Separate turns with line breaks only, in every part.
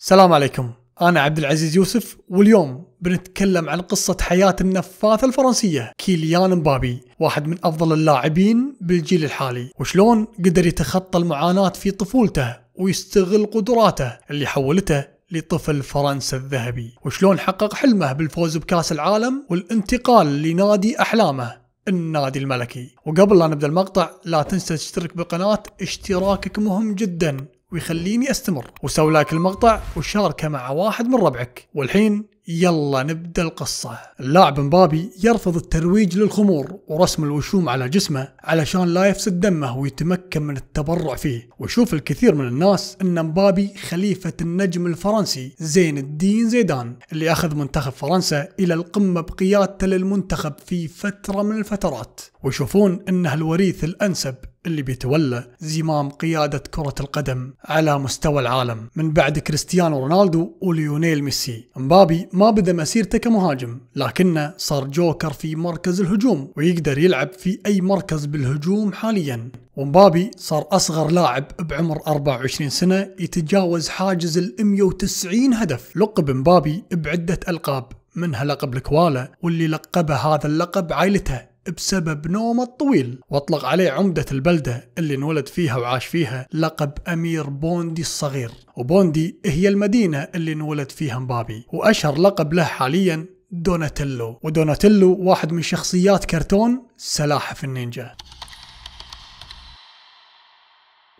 السلام عليكم أنا عبد العزيز يوسف واليوم بنتكلم عن قصة حياة النفاثة الفرنسية كيليان مبابي واحد من أفضل اللاعبين بالجيل الحالي وشلون قدر يتخطى المعاناة في طفولته ويستغل قدراته اللي حولته لطفل فرنسا الذهبي وشلون حقق حلمه بالفوز بكاس العالم والانتقال لنادي أحلامه النادي الملكي وقبل لا نبدا المقطع لا تنسى تشترك بالقناة اشتراكك مهم جدا ويخليني استمر وسوي لايك المقطع وشاركه مع واحد من ربعك والحين يلا نبدا القصة اللاعب مبابي يرفض الترويج للخمور ورسم الوشوم على جسمه علشان لا يفسد دمه ويتمكن من التبرع فيه ويشوف الكثير من الناس ان مبابي خليفة النجم الفرنسي زين الدين زيدان اللي اخذ منتخب فرنسا الى القمة بقيادته للمنتخب في فترة من الفترات ويشوفون انه الوريث الانسب اللي بيتولى زمام قيادة كرة القدم على مستوى العالم من بعد كريستيانو رونالدو وليونيل ميسي مبابي ما بدأ مسيرته كمهاجم لكنه صار جوكر في مركز الهجوم ويقدر يلعب في أي مركز بالهجوم حاليا ومبابي صار أصغر لاعب بعمر 24 سنة يتجاوز حاجز ال 190 هدف لقب مبابي بعدة ألقاب منها لقب الكوالا واللي لقبه هذا اللقب عائلته بسبب نومه الطويل واطلق عليه عمدة البلدة اللي انولد فيها وعاش فيها لقب أمير بوندي الصغير وبوندي هي المدينة اللي انولد فيها مبابي وأشهر لقب له حاليا دوناتيلو ودوناتيلو واحد من شخصيات كرتون سلاحف النينجا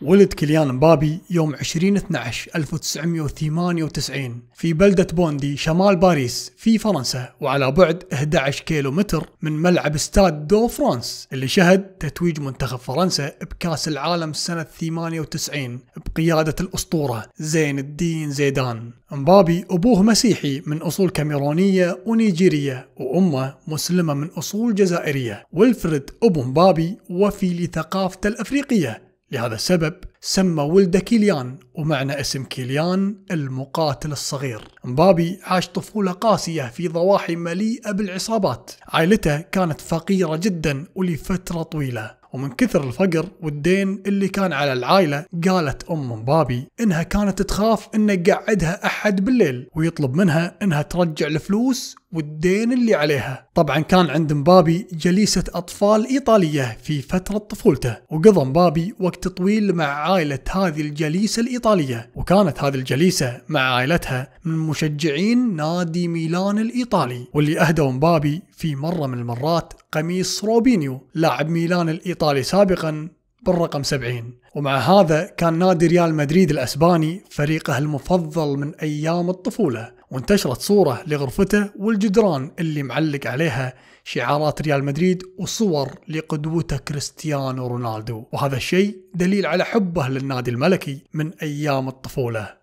ولد كليان مبابي يوم 20 12 1998 في بلدة بوندي شمال باريس في فرنسا وعلى بعد 11 كيلو متر من ملعب ستاد دو فرانس اللي شهد تتويج منتخب فرنسا بكاس العالم سنة 98 بقيادة الأسطورة زين الدين زيدان مبابي أبوه مسيحي من أصول كاميرونية ونيجيرية وأمه مسلمة من أصول جزائرية ولفريد أبو مبابي وفي لثقافته الأفريقية لهذا السبب سمى ولده كيليان ومعنى اسم كيليان المقاتل الصغير مبابي عاش طفولة قاسية في ضواحي مليئة بالعصابات عائلته كانت فقيرة جدا ولفترة طويلة ومن كثر الفقر والدين اللي كان على العائلة قالت أم مبابي إنها كانت تخاف إنه يقعدها أحد بالليل ويطلب منها إنها ترجع الفلوس والدين اللي عليها طبعا كان عند مبابي جليسة أطفال إيطالية في فترة طفولته وقضى مبابي وقت طويل مع عائلة هذه الجليسة الإيطالية وكانت هذه الجليسة مع عائلتها من مشجعين نادي ميلان الإيطالي واللي أهدوا مبابي في مرة من المرات قميص روبينيو لاعب ميلان الإيطالي سابقا بالرقم 70 ومع هذا كان نادي ريال مدريد الأسباني فريقه المفضل من أيام الطفولة وانتشرت صورة لغرفته والجدران اللي معلق عليها شعارات ريال مدريد وصور لقدوته كريستيانو رونالدو وهذا الشيء دليل على حبه للنادي الملكي من أيام الطفولة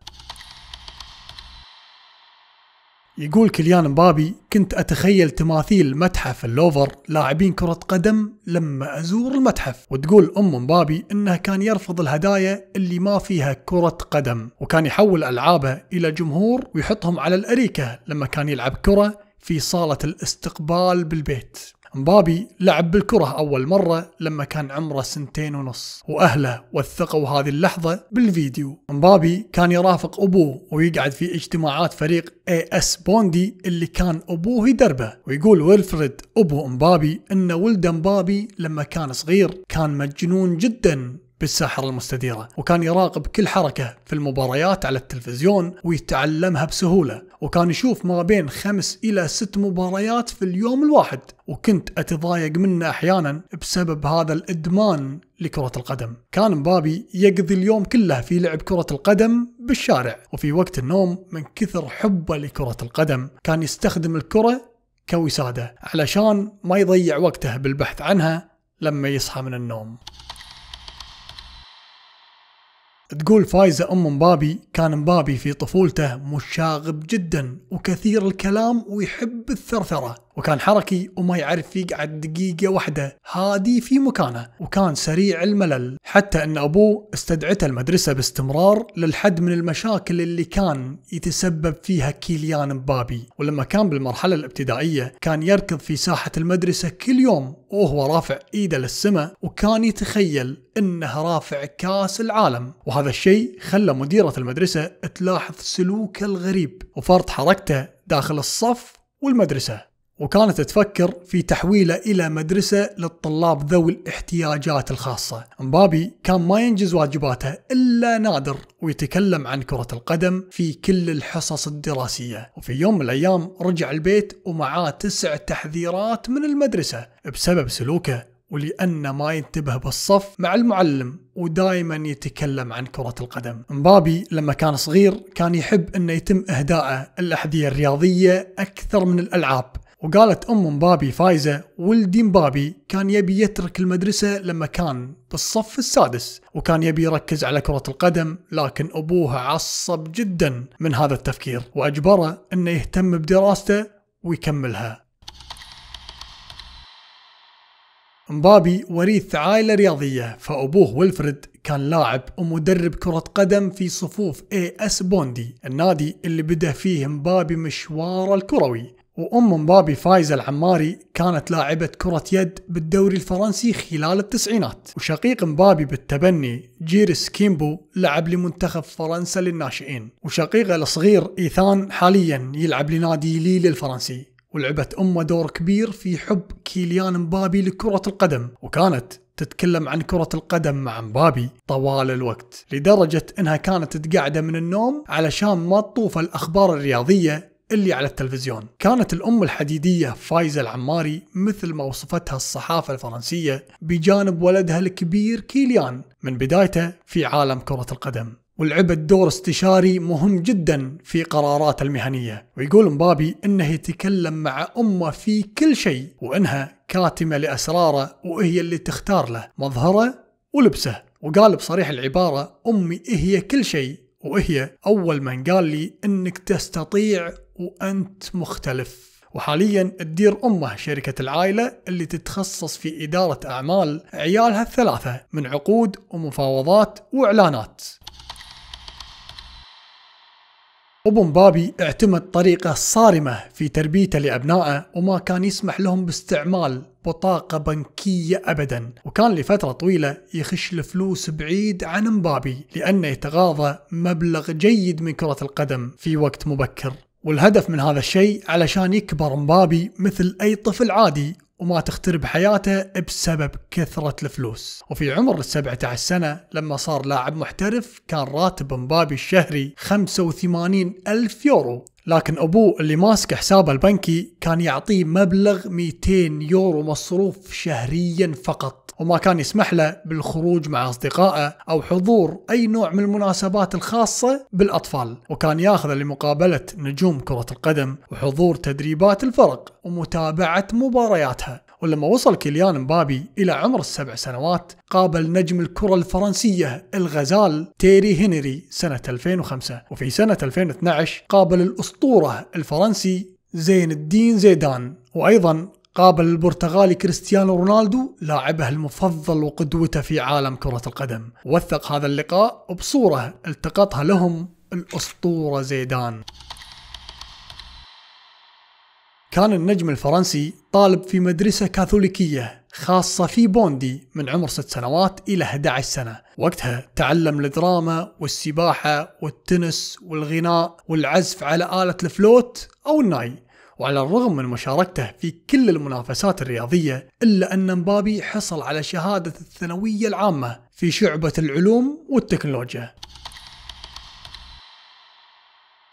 يقول كليان مبابي كنت أتخيل تماثيل متحف اللوفر لاعبين كرة قدم لما أزور المتحف وتقول أم مبابي أنه كان يرفض الهدايا اللي ما فيها كرة قدم وكان يحول ألعابه إلى جمهور ويحطهم على الأريكة لما كان يلعب كرة في صالة الاستقبال بالبيت مبابي لعب بالكرة أول مرة لما كان عمره سنتين ونص وأهله وثقوا هذه اللحظة بالفيديو مبابي كان يرافق أبوه ويقعد في اجتماعات فريق اي اس بوندي اللي كان أبوه يدربه ويقول ويلفريد أبو مبابي أن ولده مبابي لما كان صغير كان مجنون جدا بالساحرة المستديرة وكان يراقب كل حركة في المباريات على التلفزيون ويتعلمها بسهولة وكان يشوف ما بين خمس إلى ست مباريات في اليوم الواحد وكنت أتضايق منه أحيانا بسبب هذا الإدمان لكرة القدم كان مبابي يقضي اليوم كله في لعب كرة القدم بالشارع وفي وقت النوم من كثر حبه لكرة القدم كان يستخدم الكرة كوسادة علشان ما يضيع وقته بالبحث عنها لما يصحى من النوم تقول فايزة أم مبابي كان مبابي في طفولته مشاغب جدا وكثير الكلام ويحب الثرثرة وكان حركي وما يعرف يقعد دقيقة واحدة هادي في مكانه وكان سريع الملل حتى أن أبوه استدعته المدرسة باستمرار للحد من المشاكل اللي كان يتسبب فيها كيليان مبابي ولما كان بالمرحلة الابتدائية كان يركض في ساحة المدرسة كل يوم وهو رافع ايده للسماء وكان يتخيل انه رافع كاس العالم وهذا الشيء خلى مديرة المدرسة تلاحظ سلوكه الغريب وفرط حركته داخل الصف والمدرسة وكانت تفكر في تحويله إلى مدرسة للطلاب ذوي الاحتياجات الخاصة مبابي كان ما ينجز واجباته إلا نادر ويتكلم عن كرة القدم في كل الحصص الدراسية وفي يوم من الأيام رجع البيت ومعاه تسع تحذيرات من المدرسة بسبب سلوكه ولأنه ما ينتبه بالصف مع المعلم ودائما يتكلم عن كرة القدم مبابي لما كان صغير كان يحب أنه يتم إهداءه الأحذية الرياضية أكثر من الألعاب وقالت أم مبابي فايزة ولدي مبابي كان يبي يترك المدرسة لما كان بالصف السادس وكان يبي يركز على كرة القدم لكن أبوها عصب جدا من هذا التفكير وأجبره أنه يهتم بدراسته ويكملها مبابي وريث عائلة رياضية فأبوه ويلفريد كان لاعب ومدرب كرة قدم في صفوف اي اس بوندي النادي اللي بدأ فيه مبابي مشواره الكروي وأم مبابي فايزة العماري كانت لاعبة كرة يد بالدوري الفرنسي خلال التسعينات وشقيق مبابي بالتبني جيرس كيمبو لعب لمنتخب فرنسا للناشئين وشقيقه الصغير إيثان حاليا يلعب لنادي ليل الفرنسي ولعبت أمه دور كبير في حب كيليان مبابي لكرة القدم وكانت تتكلم عن كرة القدم مع مبابي طوال الوقت لدرجة انها كانت تقعده من النوم علشان ما تطوف الاخبار الرياضية اللي على التلفزيون كانت الأم الحديدية فايزة العماري مثل ما وصفتها الصحافة الفرنسية بجانب ولدها الكبير كيليان من بدايته في عالم كرة القدم ولعبت دور استشاري مهم جدا في قرارات المهنية ويقول مبابي انه يتكلم مع امه في كل شيء وانها كاتمة لأسراره وهي اللي تختار له مظهره ولبسه وقال بصريح العبارة امي هي كل شيء وهي أول من قال لي أنك تستطيع وأنت مختلف وحاليا تدير أمه شركة العائلة اللي تتخصص في إدارة أعمال عيالها الثلاثة من عقود ومفاوضات وإعلانات أبو مبابي اعتمد طريقة صارمة في تربيته لأبنائه وما كان يسمح لهم باستعمال بطاقة بنكية أبدا وكان لفترة طويلة يخش الفلوس بعيد عن مبابي لأنه يتغاضى مبلغ جيد من كرة القدم في وقت مبكر والهدف من هذا الشيء علشان يكبر مبابي مثل أي طفل عادي وما تخترب حياته بسبب كثرة الفلوس وفي عمر 17 سنة لما صار لاعب محترف كان راتب مبابي الشهري 85 ألف يورو لكن أبوه اللي ماسك حسابه البنكي كان يعطيه مبلغ 200 يورو مصروف شهريا فقط وما كان يسمح له بالخروج مع أصدقائه أو حضور أي نوع من المناسبات الخاصة بالأطفال وكان ياخذ لمقابلة نجوم كرة القدم وحضور تدريبات الفرق ومتابعة مبارياتها ولما وصل كيليان مبابي إلى عمر السبع سنوات قابل نجم الكرة الفرنسية الغزال تيري هنري سنة 2005 وفي سنة 2012 قابل الأسطورة الفرنسي زين الدين زيدان وأيضا قابل البرتغالي كريستيانو رونالدو لاعبه المفضل وقدوته في عالم كرة القدم وثق هذا اللقاء بصورة التقطها لهم الأسطورة زيدان كان النجم الفرنسي طالب في مدرسة كاثوليكية خاصة في بوندي من عمر 6 سنوات إلى 11 سنة وقتها تعلم الدراما والسباحة والتنس والغناء والعزف على آلة الفلوت أو الناي وعلى الرغم من مشاركته في كل المنافسات الرياضية إلا أن مبابي حصل على شهادة الثانوية العامة في شعبة العلوم والتكنولوجيا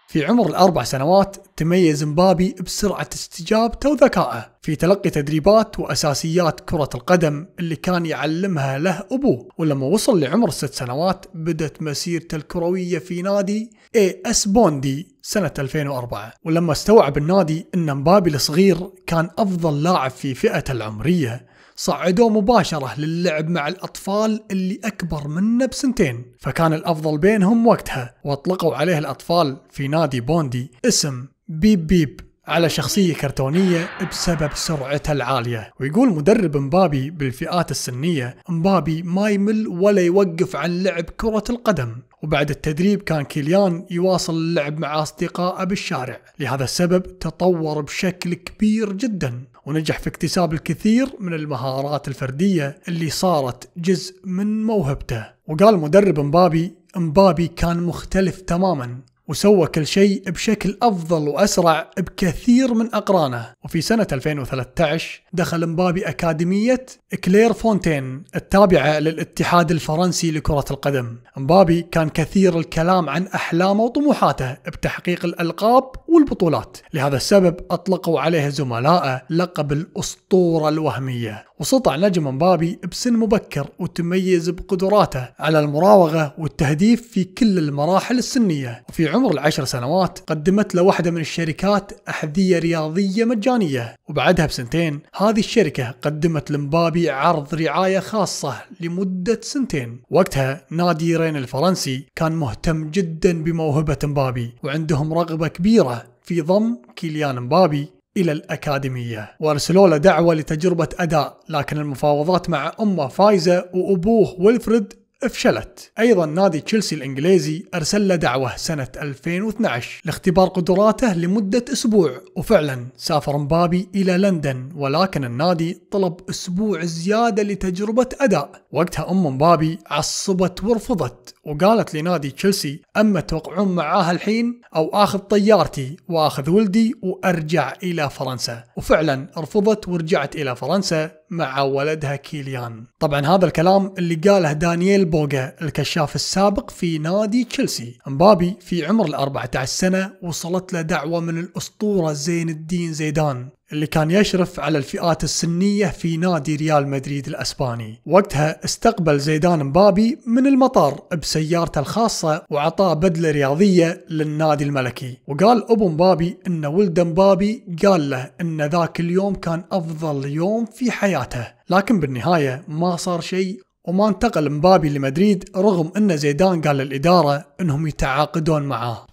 في عمر الأربع سنوات تميز مبابي بسرعة استجابته وذكائه في تلقي تدريبات وأساسيات كرة القدم اللي كان يعلمها له أبوه ولما وصل لعمر الست سنوات بدأت مسيرته الكروية في نادي اي اس بوندي سنة 2004 ولما استوعب النادي ان مبابي الصغير كان افضل لاعب في فئته العمرية صعدوه مباشرة للعب مع الأطفال اللي أكبر منه بسنتين فكان الأفضل بينهم وقتها واطلقوا عليه الأطفال في نادي بوندي اسم بيب بيب على شخصية كرتونية بسبب سرعتها العالية ويقول مدرب مبابي بالفئات السنية مبابي ما يمل ولا يوقف عن لعب كرة القدم وبعد التدريب كان كيليان يواصل اللعب مع أصدقائه بالشارع لهذا السبب تطور بشكل كبير جدا ونجح في اكتساب الكثير من المهارات الفردية اللي صارت جزء من موهبته وقال مدرب مبابي مبابي كان مختلف تماما وسوى كل شيء بشكل أفضل وأسرع بكثير من أقرانه وفي سنة 2013 دخل مبابي أكاديمية كلير فونتين التابعة للاتحاد الفرنسي لكرة القدم مبابي كان كثير الكلام عن أحلامه وطموحاته بتحقيق الألقاب والبطولات لهذا السبب أطلقوا عليه زملائه لقب الأسطورة الوهمية وسطع نجم مبابي بسن مبكر وتميز بقدراته على المراوغة والتهديف في كل المراحل السنية وفي عمر العشر سنوات قدمت له واحدة من الشركات أحذية رياضية مجانية وبعدها بسنتين هذه الشركة قدمت لمبابي عرض رعاية خاصة لمدة سنتين وقتها نادي رين الفرنسي كان مهتم جدا بموهبة مبابي وعندهم رغبة كبيرة في ضم كيليان مبابي إلى الأكاديمية وأرسلوا له دعوة لتجربة أداء لكن المفاوضات مع أمه فايزة وأبوه ويلفريد فشلت أيضا نادي تشيلسي الإنجليزي أرسل له دعوة سنة 2012 لاختبار قدراته لمدة أسبوع وفعلا سافر مبابي إلى لندن ولكن النادي طلب أسبوع زيادة لتجربة أداء وقتها أم مبابي عصبت ورفضت وقالت لنادي تشيلسي اما توقعون معاها الحين او اخذ طيارتي واخذ ولدي وارجع الى فرنسا وفعلا رفضت ورجعت الى فرنسا مع ولدها كيليان طبعا هذا الكلام اللي قاله دانييل بوغا الكشاف السابق في نادي تشيلسي امبابي في عمر ال 14 سنة وصلت له دعوة من الأسطورة زين الدين زيدان اللي كان يشرف على الفئات السنية في نادي ريال مدريد الأسباني وقتها استقبل زيدان مبابي من المطار بسيارته الخاصة وعطاه بدلة رياضية للنادي الملكي وقال أبو مبابي أن ولد مبابي قال له أن ذاك اليوم كان أفضل يوم في حياته لكن بالنهاية ما صار شيء وما انتقل مبابي لمدريد رغم أن زيدان قال للإدارة أنهم يتعاقدون معاه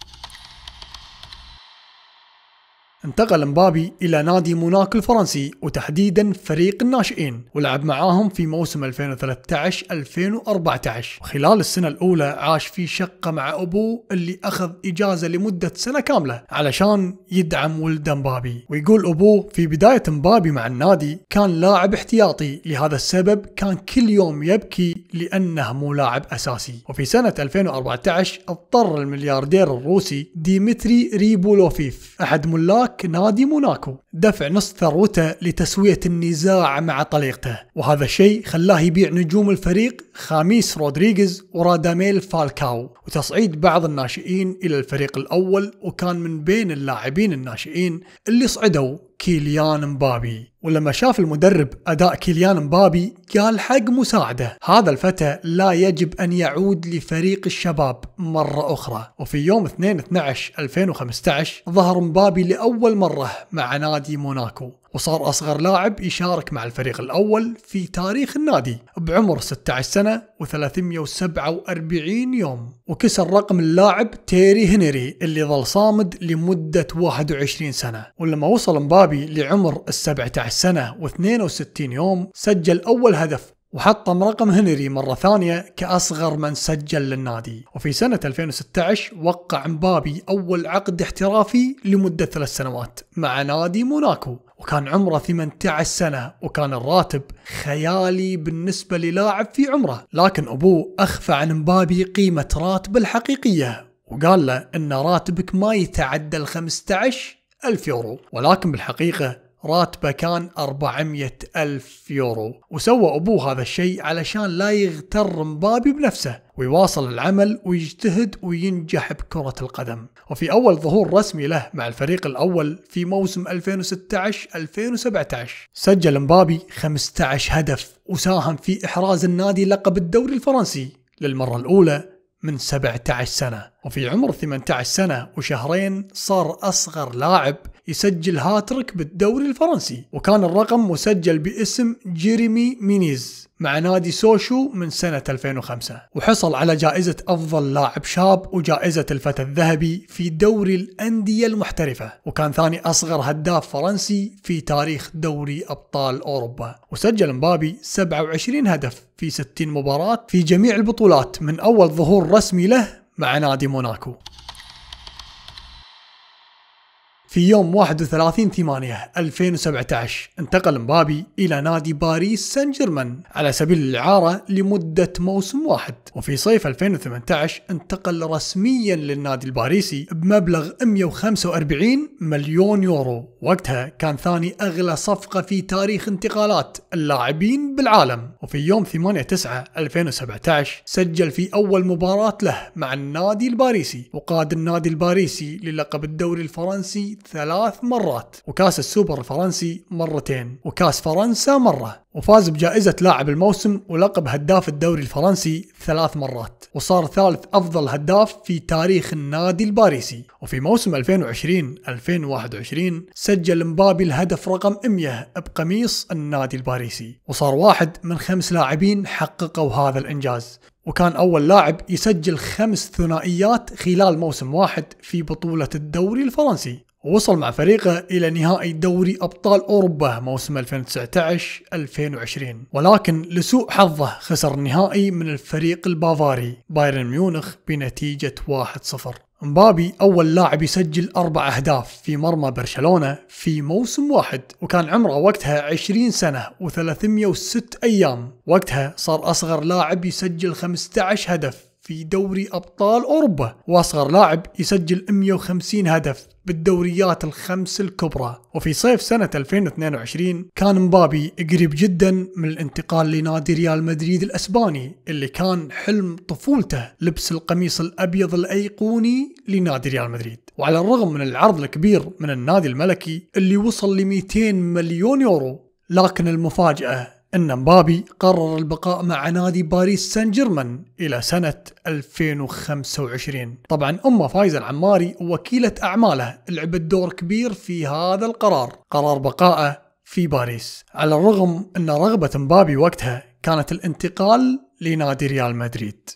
انتقل مبابي إلى نادي موناك الفرنسي وتحديدا فريق الناشئين ولعب معاهم في موسم 2013-2014 خلال السنة الأولى عاش في شقة مع أبوه اللي أخذ إجازة لمدة سنة كاملة علشان يدعم ولده مبابي ويقول أبوه في بداية مبابي مع النادي كان لاعب احتياطي لهذا السبب كان كل يوم يبكي لأنه مو لاعب أساسي وفي سنة 2014 اضطر الملياردير الروسي ديمتري ريبولوفيف أحد ملاك اشتراك نادي موناكو دفع نص ثروته لتسوية النزاع مع طليقته وهذا الشيء خلاه يبيع نجوم الفريق خاميس رودريغيز وراداميل فالكاو وتصعيد بعض الناشئين إلى الفريق الأول وكان من بين اللاعبين الناشئين اللي صعدوا كيليان مبابي ولما شاف المدرب أداء كيليان مبابي قال حق مساعده هذا الفتى لا يجب أن يعود لفريق الشباب مرة أخرى وفي يوم 2-12-2015 ظهر مبابي لأول مرة مع نادي موناكو وصار أصغر لاعب يشارك مع الفريق الأول في تاريخ النادي بعمر 16 سنة و347 يوم وكسر رقم اللاعب تيري هنري اللي ظل صامد لمدة 21 سنة ولما وصل مبابي لعمر ال 17 سنة و62 يوم سجل أول هدف وحطم رقم هنري مرة ثانية كأصغر من سجل للنادي وفي سنة 2016 وقع مبابي أول عقد احترافي لمدة ثلاث سنوات مع نادي موناكو وكان عمره 18 سنة وكان الراتب خيالي بالنسبة للاعب في عمره لكن أبوه أخفى عن مبابي قيمة راتبه الحقيقية وقال له أن راتبك ما يتعدى ال 15 ألف يورو ولكن بالحقيقة راتبه كان 400 ألف يورو وسوى أبوه هذا الشيء علشان لا يغتر مبابي بنفسه ويواصل العمل ويجتهد وينجح بكرة القدم وفي أول ظهور رسمي له مع الفريق الأول في موسم 2016-2017 سجل مبابي 15 هدف وساهم في إحراز النادي لقب الدوري الفرنسي للمرة الأولى من 17 سنة وفي عمر 18 سنة وشهرين صار أصغر لاعب يسجل هاتريك بالدوري الفرنسي وكان الرقم مسجل باسم جيريمي مينيز مع نادي سوشو من سنة 2005 وحصل على جائزة أفضل لاعب شاب وجائزة الفتى الذهبي في دوري الأندية المحترفة وكان ثاني أصغر هداف فرنسي في تاريخ دوري أبطال أوروبا وسجل مبابي 27 هدف في 60 مباراة في جميع البطولات من أول ظهور رسمي له مع نادي موناكو في يوم 31 8 2017 انتقل مبابي إلى نادي باريس سان جيرمان على سبيل الإعارة لمدة موسم واحد وفي صيف 2018 انتقل رسميا للنادي الباريسي بمبلغ 145 مليون يورو وقتها كان ثاني أغلى صفقة في تاريخ انتقالات اللاعبين بالعالم وفي يوم 8 9 2017 سجل في أول مباراة له مع النادي الباريسي وقاد النادي الباريسي للقب الدوري الفرنسي ثلاث مرات وكاس السوبر الفرنسي مرتين وكاس فرنسا مرة وفاز بجائزة لاعب الموسم ولقب هداف الدوري الفرنسي ثلاث مرات وصار ثالث أفضل هداف في تاريخ النادي الباريسي وفي موسم 2020-2021 سجل مبابي الهدف رقم 100 بقميص النادي الباريسي وصار واحد من خمس لاعبين حققوا هذا الإنجاز وكان أول لاعب يسجل خمس ثنائيات خلال موسم واحد في بطولة الدوري الفرنسي ووصل مع فريقه إلى نهائي دوري أبطال أوروبا موسم 2019-2020 ولكن لسوء حظه خسر النهائي من الفريق البافاري بايرن ميونخ بنتيجة 1-0 مبابي أول لاعب يسجل أربع أهداف في مرمى برشلونة في موسم واحد وكان عمره وقتها 20 سنة و306 أيام وقتها صار أصغر لاعب يسجل 15 هدف في دوري أبطال أوروبا واصغر لاعب يسجل 150 هدف بالدوريات الخمس الكبرى وفي صيف سنة 2022 كان مبابي قريب جدا من الانتقال لنادي ريال مدريد الأسباني اللي كان حلم طفولته لبس القميص الأبيض الأيقوني لنادي ريال مدريد وعلى الرغم من العرض الكبير من النادي الملكي اللي وصل ل 200 مليون يورو لكن المفاجأة أن مبابي قرر البقاء مع نادي باريس سان جيرمان إلى سنة 2025 طبعا أم فايزة العماري وكيلة أعماله لعبت دور كبير في هذا القرار قرار بقائه في باريس على الرغم أن رغبة مبابي وقتها كانت الانتقال لنادي ريال مدريد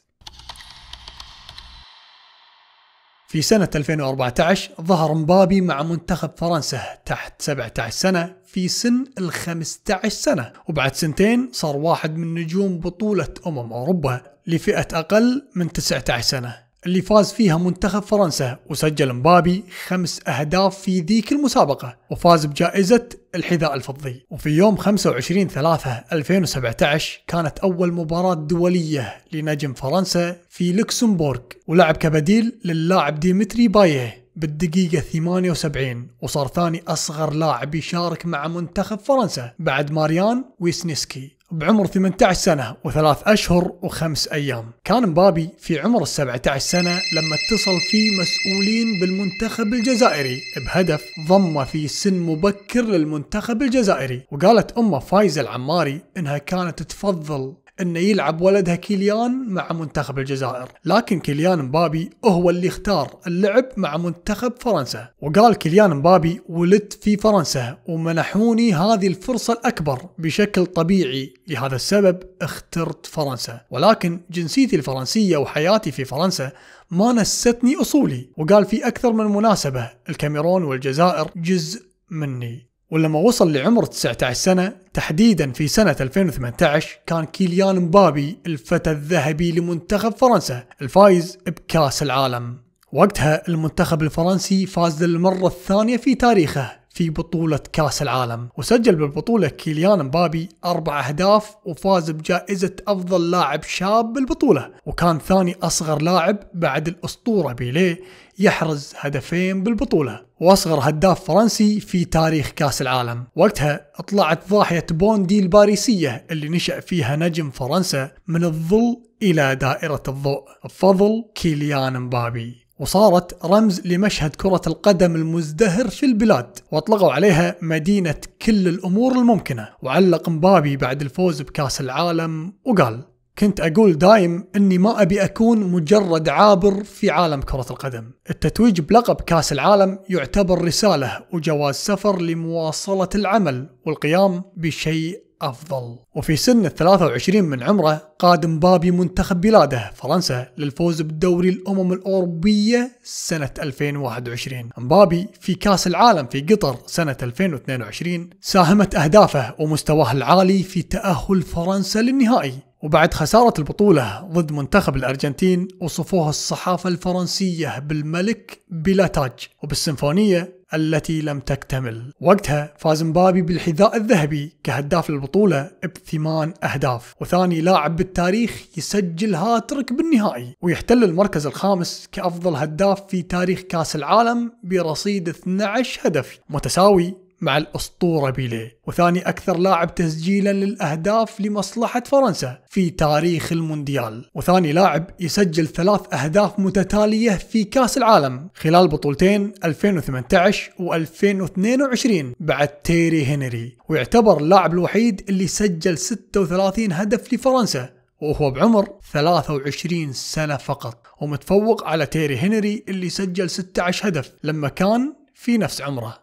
في سنة 2014 ظهر مبابي مع منتخب فرنسا تحت 17 سنة في سن ال 15 سنة وبعد سنتين صار واحد من نجوم بطولة أمم أوروبا لفئة أقل من 19 سنة اللي فاز فيها منتخب فرنسا وسجل مبابي خمس أهداف في ذيك المسابقة وفاز بجائزة الحذاء الفضي وفي يوم 25 3 2017 كانت أول مباراة دولية لنجم فرنسا في لوكسمبورغ ولعب كبديل للاعب ديمتري بايه بالدقيقة 78 وصار ثاني أصغر لاعب يشارك مع منتخب فرنسا بعد ماريان ويسنسكي بعمر 18 سنة وثلاث أشهر وخمس أيام كان مبابي في عمر 17 سنة لما اتصل فيه مسؤولين بالمنتخب الجزائري بهدف ضمه في سن مبكر للمنتخب الجزائري وقالت أمه فايزة العماري إنها كانت تفضل انه يلعب ولدها كيليان مع منتخب الجزائر، لكن كيليان مبابي هو اللي اختار اللعب مع منتخب فرنسا، وقال كيليان مبابي ولدت في فرنسا ومنحوني هذه الفرصة الأكبر بشكل طبيعي، لهذا السبب اخترت فرنسا، ولكن جنسيتي الفرنسية وحياتي في فرنسا ما نستني أصولي، وقال في أكثر من مناسبة الكاميرون والجزائر جزء مني ولما وصل لعمر 19 سنة تحديدا في سنة 2018 كان كيليان مبابي الفتى الذهبي لمنتخب فرنسا الفايز بكاس العالم وقتها المنتخب الفرنسي فاز للمرة الثانية في تاريخه في بطولة كاس العالم وسجل بالبطولة كيليان مبابي أربع أهداف وفاز بجائزة أفضل لاعب شاب بالبطولة وكان ثاني أصغر لاعب بعد الأسطورة بيليه يحرز هدفين بالبطولة واصغر هداف فرنسي في تاريخ كاس العالم وقتها طلعت ضاحية بوندي الباريسية اللي نشأ فيها نجم فرنسا من الظل إلى دائرة الضوء فضل كيليان مبابي وصارت رمز لمشهد كرة القدم المزدهر في البلاد واطلقوا عليها مدينة كل الأمور الممكنة وعلق مبابي بعد الفوز بكاس العالم وقال كنت أقول دايم أني ما أبي أكون مجرد عابر في عالم كرة القدم التتويج بلقب كاس العالم يعتبر رسالة وجواز سفر لمواصلة العمل والقيام بشيء أفضل وفي سن ال 23 من عمره قاد مبابي منتخب بلاده فرنسا للفوز بدوري الأمم الأوروبية سنة 2021 مبابي في كاس العالم في قطر سنة 2022 ساهمت أهدافه ومستواه العالي في تأهل فرنسا للنهائي وبعد خسارة البطولة ضد منتخب الأرجنتين وصفوها الصحافة الفرنسية بالملك بلا تاج وبالسيمفونية التي لم تكتمل وقتها فاز مبابي بالحذاء الذهبي كهداف البطولة بثمان أهداف وثاني لاعب بالتاريخ يسجل هاتريك بالنهائي ويحتل المركز الخامس كأفضل هداف في تاريخ كاس العالم برصيد 12 هدف متساوي مع الأسطورة بيليه وثاني أكثر لاعب تسجيلا للأهداف لمصلحة فرنسا في تاريخ المونديال وثاني لاعب يسجل ثلاث أهداف متتالية في كاس العالم خلال بطولتين 2018 و2022 بعد تيري هنري ويعتبر اللاعب الوحيد اللي سجل 36 هدف لفرنسا وهو بعمر 23 سنة فقط ومتفوق على تيري هنري اللي سجل 16 هدف لما كان في نفس عمره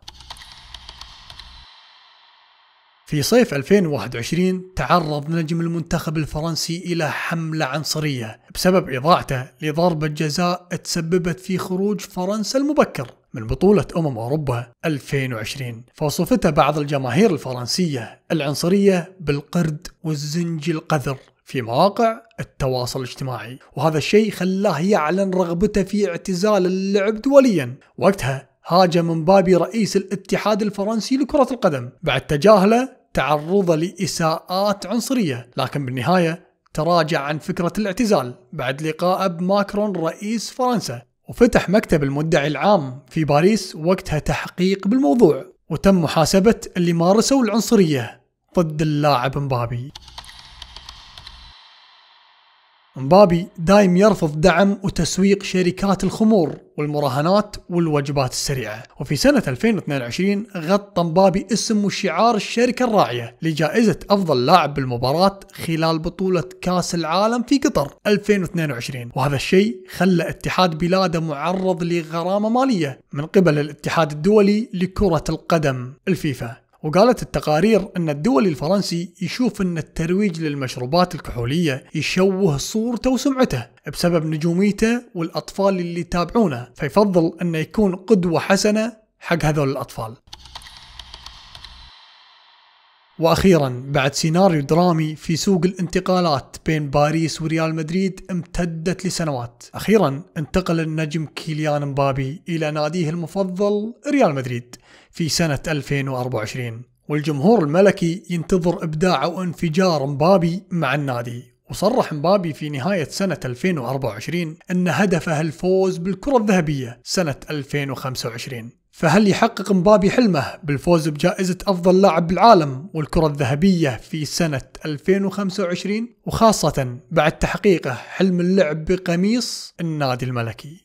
في صيف 2021 تعرض نجم المنتخب الفرنسي إلى حملة عنصرية بسبب إضاعته لضربة جزاء تسببت في خروج فرنسا المبكر من بطولة أمم أوروبا 2020 فوصفته بعض الجماهير الفرنسية العنصرية بالقرد والزنج القذر في مواقع التواصل الاجتماعي وهذا الشيء خلاه يعلن رغبته في اعتزال اللعب دوليا وقتها هاجم مبابي رئيس الاتحاد الفرنسي لكرة القدم بعد تجاهله تعرضه لإساءات عنصرية لكن بالنهاية تراجع عن فكرة الاعتزال بعد لقائه بماكرون رئيس فرنسا وفتح مكتب المدعي العام في باريس وقتها تحقيق بالموضوع وتم محاسبة اللي مارسوا العنصرية ضد اللاعب مبابي مبابي دايم يرفض دعم وتسويق شركات الخمور والمراهنات والوجبات السريعة وفي سنة 2022 غطى مبابي اسم وشعار الشركة الراعية لجائزة أفضل لاعب بالمباراة خلال بطولة كاس العالم في قطر 2022 وهذا الشيء خلى اتحاد بلاده معرض لغرامة مالية من قبل الاتحاد الدولي لكرة القدم الفيفا وقالت التقارير أن الدولي الفرنسي يشوف أن الترويج للمشروبات الكحولية يشوه صورته وسمعته بسبب نجوميته والأطفال اللي يتابعونه فيفضل أنه يكون قدوة حسنة حق هذول الأطفال واخيرا بعد سيناريو درامي في سوق الانتقالات بين باريس وريال مدريد امتدت لسنوات، اخيرا انتقل النجم كيليان مبابي الى ناديه المفضل ريال مدريد في سنة 2024 والجمهور الملكي ينتظر ابداع وانفجار مبابي مع النادي وصرح مبابي في نهاية سنة 2024 أن هدفه الفوز بالكرة الذهبية سنة 2025 فهل يحقق مبابي حلمه بالفوز بجائزة أفضل لاعب بالعالم والكرة الذهبية في سنة 2025 وخاصة بعد تحقيقه حلم اللعب بقميص النادي الملكي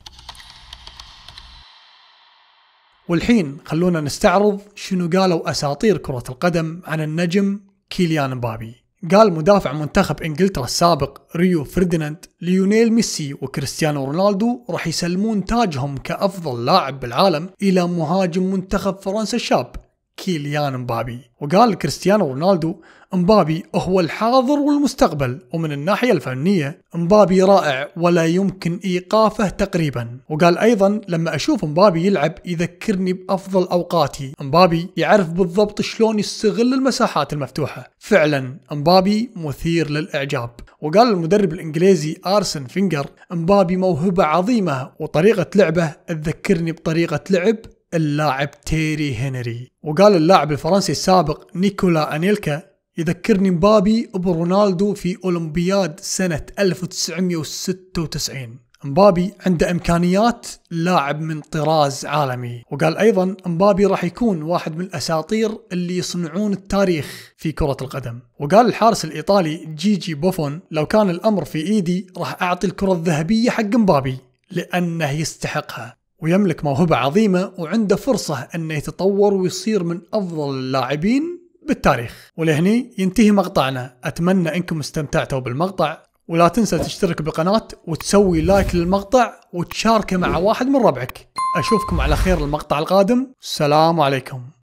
والحين خلونا نستعرض شنو قالوا أساطير كرة القدم عن النجم كيليان مبابي قال مدافع منتخب انجلترا السابق ريو فرديناند ليونيل ميسي وكريستيانو رونالدو راح يسلمون تاجهم كافضل لاعب بالعالم الى مهاجم منتخب فرنسا الشاب كيليان مبابي وقال كريستيانو رونالدو مبابي هو الحاضر والمستقبل ومن الناحية الفنية مبابي رائع ولا يمكن إيقافه تقريبا وقال أيضا لما أشوف مبابي يلعب يذكرني بأفضل أوقاتي مبابي يعرف بالضبط شلون يستغل المساحات المفتوحة فعلا مبابي مثير للإعجاب وقال المدرب الإنجليزي أرسن فينجر مبابي موهبة عظيمة وطريقة لعبه تذكرني بطريقة لعب اللاعب تيري هنري وقال اللاعب الفرنسي السابق نيكولا أنيلكا يذكرني مبابي برونالدو في أولمبياد سنة 1996 مبابي عنده إمكانيات لاعب من طراز عالمي وقال أيضا مبابي راح يكون واحد من الأساطير اللي يصنعون التاريخ في كرة القدم وقال الحارس الإيطالي جيجي بوفون لو كان الأمر في إيدي راح أعطي الكرة الذهبية حق مبابي لأنه يستحقها ويملك موهبة عظيمة وعنده فرصة أنه يتطور ويصير من أفضل اللاعبين بالتاريخ ولهني ينتهي مقطعنا أتمنى أنكم استمتعتوا بالمقطع ولا تنسى تشترك بالقناة وتسوي لايك للمقطع وتشاركه مع واحد من ربعك أشوفكم على خير المقطع القادم السلام عليكم